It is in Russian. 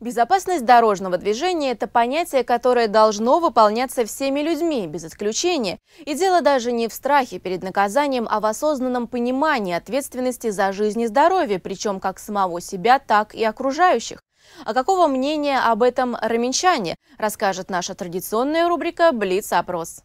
Безопасность дорожного движения – это понятие, которое должно выполняться всеми людьми, без исключения. И дело даже не в страхе перед наказанием, а в осознанном понимании ответственности за жизнь и здоровье, причем как самого себя, так и окружающих. А какого мнения об этом раменчане, расскажет наша традиционная рубрика «Блиц-опрос».